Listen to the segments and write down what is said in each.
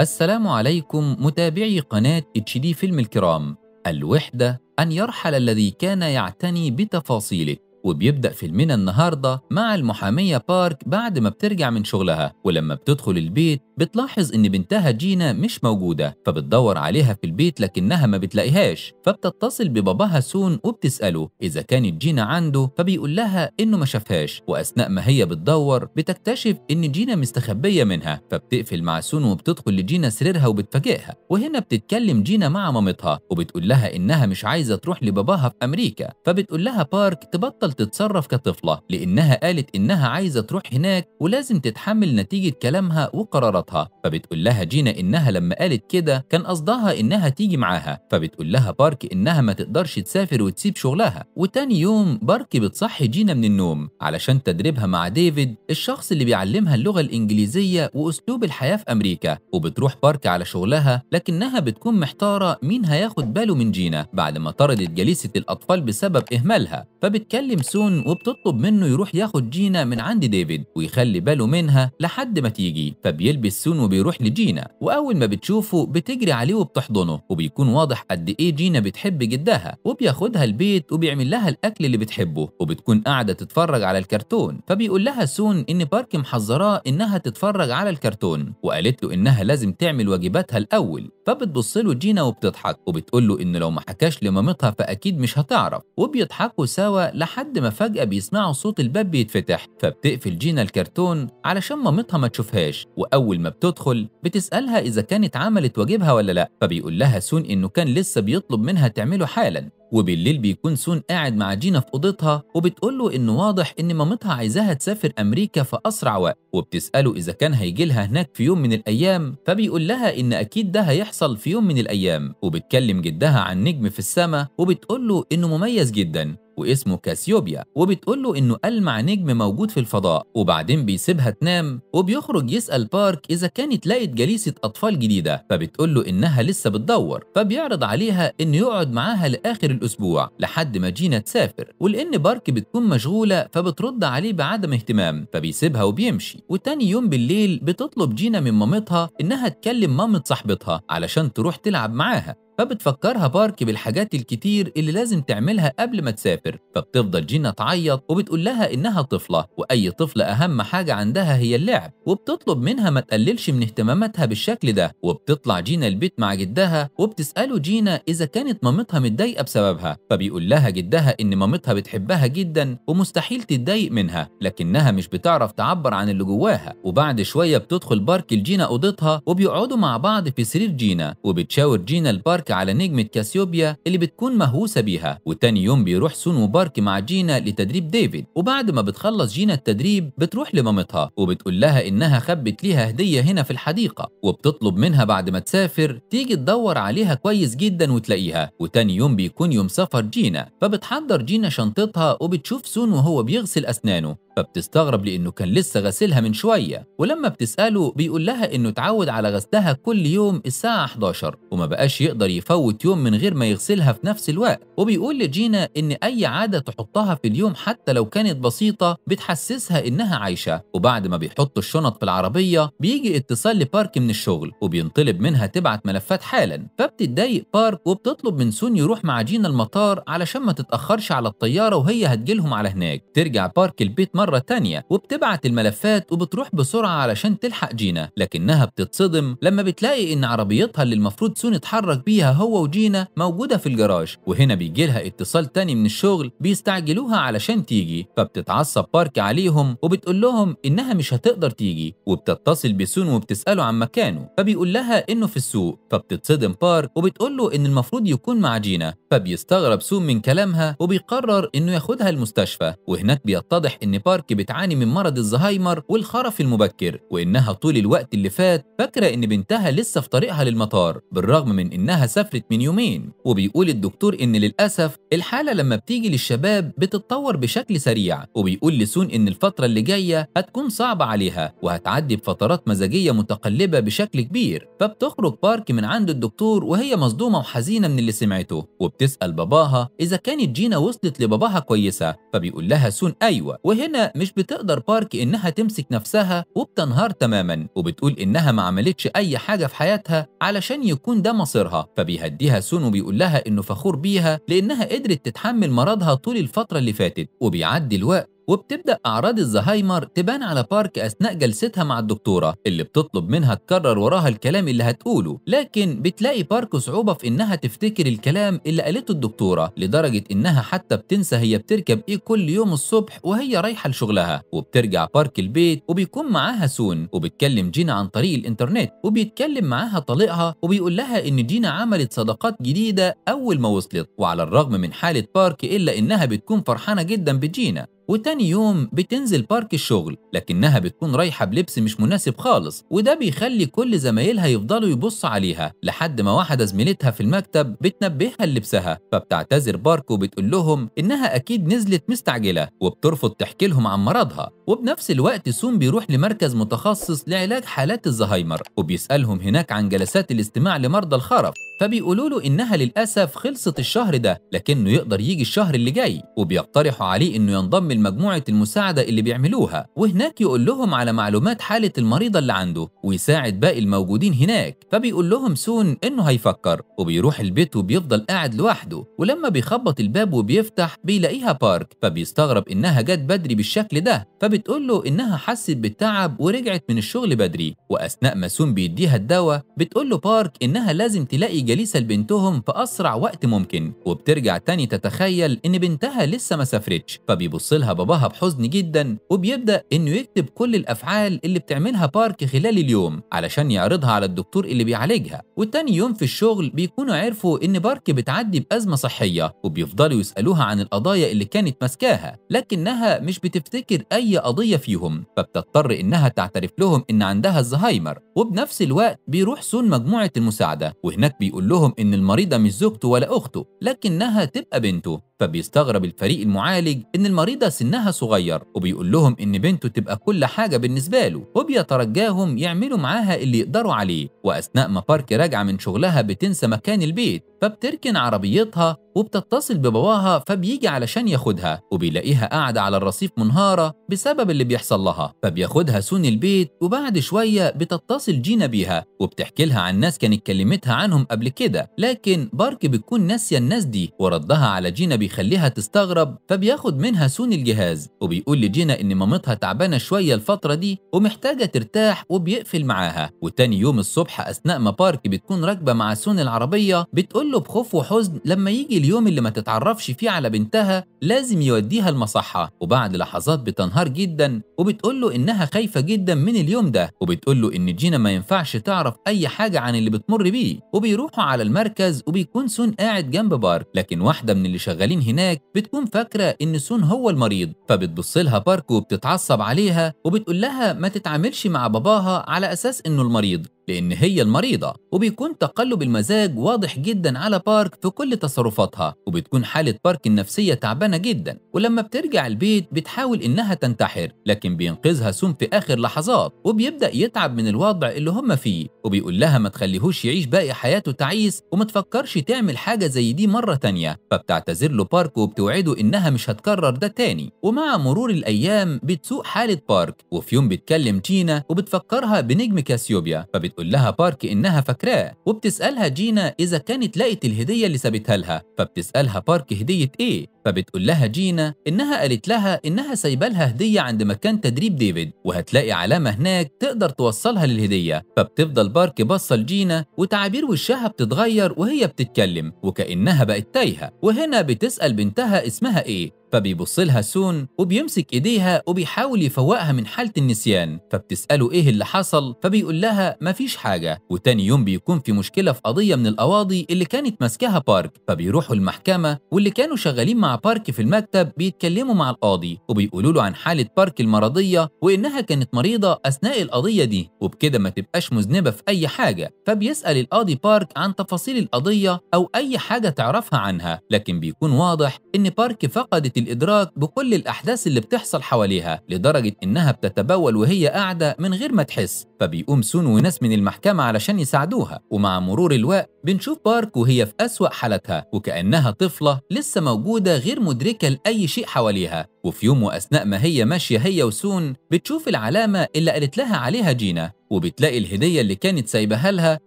السلام عليكم متابعي قناة اتش دي فيلم الكرام الوحدة أن يرحل الذي كان يعتني بتفاصيلك وبيبدأ فيلمنا النهاردة مع المحامية بارك بعد ما بترجع من شغلها ولما بتدخل البيت بتلاحظ إن بنتها جينا مش موجودة فبتدور عليها في البيت لكنها ما بتلاقيهاش فبتتصل بباباها سون وبتسأله إذا كانت جينا عنده فبيقول لها إنه ما شافهاش وأثناء ما هي بتدور بتكتشف إن جينا مستخبية منها فبتقفل مع سون وبتدخل لجينا سريرها وبتفاجئها وهنا بتتكلم جينا مع مامتها وبتقول لها إنها مش عايزة تروح لباباها في أمريكا فبتقول لها بارك تبطل تفضل تتصرف كطفلة لأنها قالت إنها عايزة تروح هناك ولازم تتحمل نتيجة كلامها وقراراتها فبتقول لها جينا إنها لما قالت كده كان قصدها إنها تيجي معاها فبتقول لها بارك إنها ما تقدرش تسافر وتسيب شغلها وتاني يوم بارك بتصحي جينا من النوم علشان تدريبها مع ديفيد الشخص اللي بيعلمها اللغة الإنجليزية وأسلوب الحياة في أمريكا وبتروح بارك على شغلها لكنها بتكون محتارة مين هياخد باله من جينا بعد ما طردت جليسة الأطفال بسبب إهمالها فبتكلم سون وبتطلب منه يروح ياخد جينا من عند ديفيد ويخلي باله منها لحد ما تيجي فبيلبس سون وبيروح لجينا وأول ما بتشوفه بتجري عليه وبتحضنه وبيكون واضح قد إيه جينا بتحب جدها وبياخدها البيت وبيعمل لها الأكل اللي بتحبه وبتكون قاعدة تتفرج على الكرتون فبيقول لها سون إن بارك محذراه إنها تتفرج على الكرتون وقالت له إنها لازم تعمل واجباتها الأول فبتبص له جينا وبتضحك وبتقول له إن لو ما حكاش لمامتها فأكيد مش هتعرف وبيضحكوا سوا لحد لحد ما فجأة بيسمعوا صوت الباب بيتفتح فبتقفل جينا الكرتون علشان مامتها ما تشوفهاش وأول ما بتدخل بتسألها إذا كانت عملت واجبها ولا لأ فبيقول لها سون إنه كان لسه بيطلب منها تعمله حالا وبالليل بيكون سون قاعد مع جينا في اوضتها وبتقول له انه واضح ان مامتها عايزاها تسافر امريكا في اسرع وقت وبتساله اذا كان هيجي لها هناك في يوم من الايام فبيقول لها ان اكيد ده هيحصل في يوم من الايام وبتكلم جدها عن نجم في السماء وبتقول له انه مميز جدا واسمه كاسيوبيا وبتقول له انه ألمع نجم موجود في الفضاء وبعدين بيسيبها تنام وبيخرج يسأل بارك إذا كانت لقت جليسة أطفال جديدة فبتقول له إنها لسه بتدور فبيعرض عليها إنه يقعد معاها لآخر الأسبوع لحد ما جينا تسافر ولأن بارك بتكون مشغولة فبترد عليه بعدم اهتمام فبيسيبها وبيمشي وتاني يوم بالليل بتطلب جينا من مامتها إنها تكلم مامة صاحبتها علشان تروح تلعب معاها فبتفكرها بارك بالحاجات الكتير اللي لازم تعملها قبل ما تسافر فبتفضل جينا تعيط وبتقول لها إنها طفلة وأي طفلة أهم حاجة عندها هي اللعب وبتطلب منها ما تقللش من اهتماماتها بالشكل ده وبتطلع جينا البيت مع جدها وبتسأله جينا إذا كانت مامتها متضايقة بسببها فبيقول لها جدها إن مامتها بتحبها جدا ومستحيل تتضايق منها لكنها مش بتعرف تعبر عن اللي جواها وبعد شوية بتدخل بارك لجينا أوضتها وبيقعدوا مع بعض في سرير جينا وبتشاور جينا البارك على نجمة كاسيوبيا اللي بتكون مهووسة بيها وتاني يوم بيروح سونو بارك مع جينا لتدريب ديفيد وبعد ما بتخلص جينا التدريب بتروح لمامتها وبتقول لها إنها خبت ليها هدية هنا في الحديقة وبتطلب منها بعد ما تسافر تيجي تدور عليها كويس جدا وتلاقيها وتاني يوم بيكون يوم سفر جينا فبتحضر جينا شنطتها وبتشوف سون وهو بيغسل أسنانه فبتستغرب لأنه كان لسه غسلها من شوية ولما بتسأله بيقول لها إنه اتعود على غسلها كل يوم الساعة 11 وما بقاش يقدر يفوت يوم من غير ما يغسلها في نفس الوقت وبيقول لجينا إن أي عادة تحطها في اليوم حتى لو كانت بسيطة بتحسسها إنها عايشة وبعد ما بيحط الشنط في العربية بيجي اتصال لبارك من الشغل وبينطلب منها تبعت ملفات حالا فبتتضايق بارك وبتطلب من سون يروح مع جينا المطار علشان ما تتأخرش على الطيارة وهي هتجيلهم على هناك ترجع بارك البيت مرة مرة تانية وبتبعت الملفات وبتروح بسرعة علشان تلحق جينا لكنها بتتصدم لما بتلاقي إن عربيتها اللي المفروض سون اتحرك بيها هو وجينا موجودة في الجراج وهنا بيجيلها اتصال تاني من الشغل بيستعجلوها علشان تيجي فبتتعصب بارك عليهم وبتقول لهم إنها مش هتقدر تيجي وبتتصل بسون وبتسأله عن مكانه فبيقول لها إنه في السوق فبتتصدم بارك وبتقول له إن المفروض يكون مع جينا فبيستغرب سون من كلامها وبيقرر إنه ياخدها المستشفى وهناك بيتضح إن بارك بارك بتعاني من مرض الزهايمر والخرف المبكر وإنها طول الوقت اللي فات فاكرة إن بنتها لسه في طريقها للمطار بالرغم من إنها سافرت من يومين وبيقول الدكتور إن للأسف الحالة لما بتيجي للشباب بتتطور بشكل سريع وبيقول لسون إن الفترة اللي جاية هتكون صعبة عليها وهتعدي بفترات مزاجية متقلبة بشكل كبير فبتخرج بارك من عند الدكتور وهي مصدومة وحزينة من اللي سمعته وبتسأل باباها إذا كانت جينا وصلت لباباها كويسة فبيقول لها سون أيوة وهنا مش بتقدر بارك إنها تمسك نفسها وبتنهار تماما وبتقول إنها ما عملتش أي حاجة في حياتها علشان يكون ده مصيرها فبيهديها سون وبيقول لها إنه فخور بيها لأنها قدرت تتحمل مرضها طول الفترة اللي فاتت وبيعدي الوقت وبتبدأ أعراض الزهايمر تبان على بارك أثناء جلستها مع الدكتورة اللي بتطلب منها تكرر وراها الكلام اللي هتقوله لكن بتلاقي بارك صعوبة في إنها تفتكر الكلام اللي قالته الدكتورة لدرجة إنها حتى بتنسى هي بتركب إيه كل يوم الصبح وهي رايحة لشغلها وبترجع بارك البيت وبيكون معاها سون وبتكلم جينا عن طريق الإنترنت وبيتكلم معاها طليقها وبيقول لها إن جينا عملت صداقات جديدة أول ما وصلت وعلى الرغم من حالة بارك إلا إنها بتكون فرحانة جدا بجينا وتاني تاني يوم بتنزل بارك الشغل لكنها بتكون رايحة بلبس مش مناسب خالص وده بيخلي كل زمايلها يفضلوا يبصوا عليها لحد ما واحدة زميلتها في المكتب بتنبهها للبسها فبتعتذر بارك وبتقول لهم إنها أكيد نزلت مستعجلة وبترفض تحكي لهم عن مرضها وبنفس الوقت سون بيروح لمركز متخصص لعلاج حالات الزهايمر وبيسألهم هناك عن جلسات الاستماع لمرضى الخرف فبيقولوا له إنها للأسف خلصت الشهر ده لكنه يقدر يجي الشهر اللي جاي وبيقترحوا عليه إنه ينضم لمجموعة المساعدة اللي بيعملوها وهناك يقول لهم على معلومات حالة المريضة اللي عنده ويساعد باقي الموجودين هناك فبيقول لهم سون إنه هيفكر وبيروح البيت وبيفضل قاعد لوحده ولما بيخبط الباب وبيفتح بيلاقيها بارك فبيستغرب إنها جت بدري بالشكل ده فبتقول له إنها حست بالتعب ورجعت من الشغل بدري وأثناء ما سون بيديها الدواء بتقول له بارك إنها لازم تلاقي الجليسة لبنتهم في أسرع وقت ممكن وبترجع تاني تتخيل إن بنتها لسه ما سافرتش فبيبص لها باباها بحزن جدا وبيبدأ إنه يكتب كل الأفعال اللي بتعملها بارك خلال اليوم علشان يعرضها على الدكتور اللي بيعالجها وتاني يوم في الشغل بيكونوا عرفوا إن بارك بتعدي بأزمة صحية وبيفضلوا يسألوها عن القضايا اللي كانت ماسكاها لكنها مش بتفتكر أي قضية فيهم فبتضطر إنها تعترف لهم إن عندها الزهايمر وبنفس الوقت بيروح سون مجموعة المساعدة وهناك بيقول يقول لهم إن المريضة مش زوجته ولا أخته لكنها تبقى بنته فبيستغرب الفريق المعالج إن المريضة سنها صغير وبيقول لهم إن بنته تبقى كل حاجة بالنسبة له وبيترجاهم يعملوا معاها اللي يقدروا عليه وأثناء ما بارك راجعة من شغلها بتنسى مكان البيت فبتركن عربيتها وبتتصل بباباها فبيجي علشان ياخدها وبيلاقيها قاعدة على الرصيف منهارة بسبب اللي بيحصل لها فبياخدها سون البيت وبعد شوية بتتصل جينا بيها وبتحكي لها عن ناس كانت كلمتها عنهم قبل كده لكن بارك بتكون ناسية الناس دي وردها على جينا بيها بيخليها تستغرب فبياخد منها سون الجهاز وبيقول لجينا إن مامتها تعبانة شوية الفترة دي ومحتاجة ترتاح وبيقفل معاها وتاني يوم الصبح أثناء ما بارك بتكون راكبة مع سون العربية بتقول له بخوف وحزن لما يجي اليوم اللي ما تتعرفش فيه على بنتها لازم يوديها المصحة وبعد لحظات بتنهار جدا وبتقول له إنها خايفة جدا من اليوم ده وبتقول له إن جينا ما ينفعش تعرف أي حاجة عن اللي بتمر بيه وبيروحوا على المركز وبيكون سون قاعد جنب بارك لكن واحدة من اللي شغالين المريضين هناك بتكون فاكرة إن سون هو المريض فبتبص لها بارك وبتتعصب عليها وبتقول لها ما تتعاملش مع باباها على أساس إنه المريض لأن هي المريضة وبيكون تقلب المزاج واضح جدا على بارك في كل تصرفاتها وبتكون حالة بارك النفسية تعبانة جدا ولما بترجع البيت بتحاول إنها تنتحر لكن بينقذها سوم في آخر لحظات وبيبدأ يتعب من الوضع اللي هما فيه وبيقول لها ما تخليهوش يعيش باقي حياته تعيس وما تفكرش تعمل حاجة زي دي مرة تانية فبتعتذر له بارك وبتوعده إنها مش هتكرر ده تاني ومع مرور الأيام بتسوء حالة بارك وفي يوم بتكلم تينا وبتفكرها بنجم كاسيوبيا فبتقول بتقول لها بارك إنها فاكراه وبتسألها جينا إذا كانت لقت الهدية اللي سابتها لها فبتسألها بارك هدية إيه فبتقول لها جينا إنها قالت لها إنها سايبة لها هدية عند مكان تدريب ديفيد وهتلاقي علامة هناك تقدر توصلها للهدية فبتفضل بارك باصة لجينا وتعابير وشها بتتغير وهي بتتكلم وكأنها بقت تايهة وهنا بتسأل بنتها اسمها إيه فبيبص لها سون وبيمسك ايديها وبيحاول يفوقها من حالة النسيان فبتسأله ايه اللي حصل فبيقول لها مفيش حاجة وتاني يوم بيكون في مشكلة في قضية من القواضي اللي كانت ماسكاها بارك فبيروحوا المحكمة واللي كانوا شغالين مع بارك في المكتب بيتكلموا مع القاضي وبيقولوا له عن حالة بارك المرضية وإنها كانت مريضة أثناء القضية دي وبكده ما تبقاش مذنبة في أي حاجة فبيسأل القاضي بارك عن تفاصيل القضية أو أي حاجة تعرفها عنها لكن بيكون واضح إن بارك فقدت الإدراك بكل الأحداث اللي بتحصل حواليها لدرجة إنها بتتبول وهي قاعدة من غير ما تحس فبيقوم سون وناس من المحكمة علشان يساعدوها ومع مرور الوقت بنشوف بارك وهي في أسوأ حالتها وكأنها طفلة لسه موجودة غير مدركة لأي شيء حواليها وفي يوم وأثناء ما هي ماشية هي وسون بتشوف العلامة اللي قالت لها عليها جينا وبتلاقي الهدية اللي كانت سايبها لها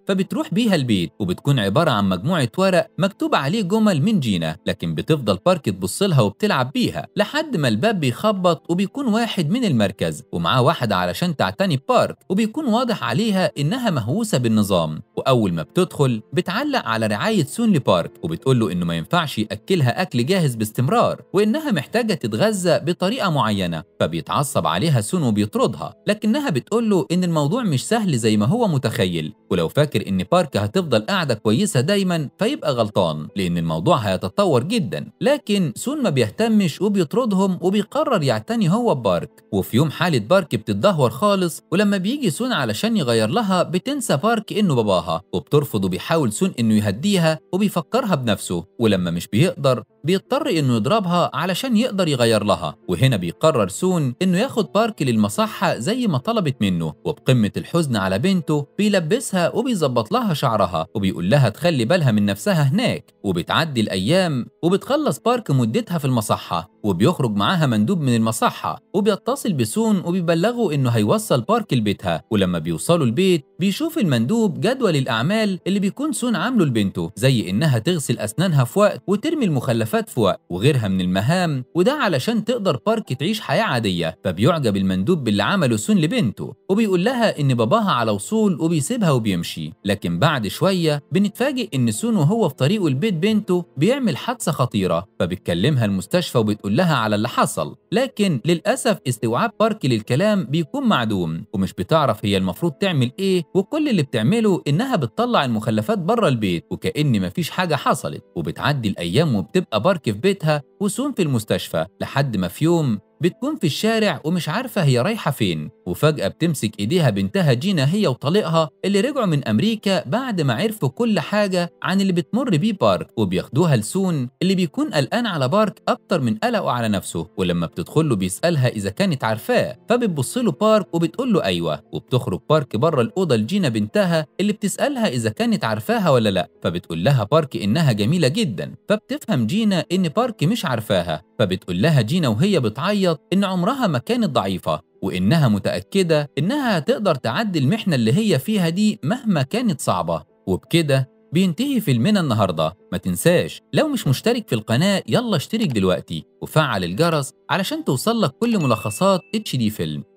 فبتروح بيها البيت وبتكون عبارة عن مجموعة ورق مكتوب عليه جمل من جينا لكن بتفضل بارك تبص لها وبتلعب بيها لحد ما الباب بيخبط وبيكون واحد من المركز ومعاه واحدة علشان تعتني ببارك وبيكون واضح عليها إنها مهووسة بالنظام وأول ما بتدخل بتعلق على رعاية سون لبارك وبتقول له إنه ما ينفعش يأكلها أكل جاهز باستمرار وإنها محتاجة تتغذى بطريقة معينة فبيتعصب عليها سون وبيطردها لكنها بتقول له إن الموضوع مش سهل زي ما هو متخيل ولو فاكر ان بارك هتفضل قاعدة كويسة دايما فيبقى غلطان لان الموضوع هيتطور جدا لكن سون ما بيهتمش وبيطردهم وبيقرر يعتني هو ببارك وفي يوم حالة بارك بتتدهور خالص ولما بيجي سون علشان يغير لها بتنسى بارك انه باباها وبترفض وبيحاول سون انه يهديها وبيفكرها بنفسه ولما مش بيقدر بيضطر انه يضربها علشان يقدر يغير لها وهنا بيقرر سون انه ياخد بارك للمصحة زي ما طلبت منه وبقمة الحزن على بنته بيلبسها وبيظبط لها شعرها وبيقول لها تخلي بالها من نفسها هناك وبتعدي الايام وبتخلص بارك مدتها في المصحة وبيخرج معاها مندوب من المصحة وبيتصل بسون وبيبلغه إنه هيوصل بارك لبيتها ولما بيوصلوا البيت بيشوف المندوب جدول الأعمال اللي بيكون سون عامله لبنته زي إنها تغسل أسنانها في وقت وترمي المخلفات في وقت وغيرها من المهام وده علشان تقدر بارك تعيش حياة عادية فبيعجب المندوب باللي عمله سون لبنته وبيقول لها إن باباها على وصول وبيسيبها وبيمشي لكن بعد شوية بنتفاجئ إن سون وهو في طريقه لبيت بنته بيعمل حادثة خطيرة فبتكلمها المستشفى وبتقول كلها على اللي حصل لكن للأسف استوعاب بارك للكلام بيكون معدوم ومش بتعرف هي المفروض تعمل إيه وكل اللي بتعمله إنها بتطلع المخلفات بره البيت وكأن مفيش حاجة حصلت وبتعدي الأيام وبتبقى بارك في بيتها وسون في المستشفى لحد ما في يوم بتكون في الشارع ومش عارفة هي رايحة فين وفجأة بتمسك إيديها بنتها جينا هي وطليقها اللي رجعوا من أمريكا بعد ما عرفوا كل حاجة عن اللي بتمر بيه بارك وبياخدوها لسون اللي بيكون قلقان على بارك أكتر من قلقه على نفسه ولما بتدخل له بيسألها إذا كانت عارفاه فبتبص له بارك وبتقول له أيوه وبتخرج بارك بره الأوضة لجينا بنتها اللي بتسألها إذا كانت عارفاها ولا لأ فبتقول لها بارك إنها جميلة جدا فبتفهم جينا إن بارك مش عارفاها فبتقول لها جينا وهي بتعيط وتعيط إن عمرها ما كانت ضعيفة وإنها متأكدة إنها هتقدر تعدي المحنة اللي هي فيها دي مهما كانت صعبة وبكده بينتهي فيلمنا النهاردة ما تنساش لو مش مشترك في القناة يلا اشترك دلوقتي وفعل الجرس علشان توصلك كل ملخصات اتش دي فيلم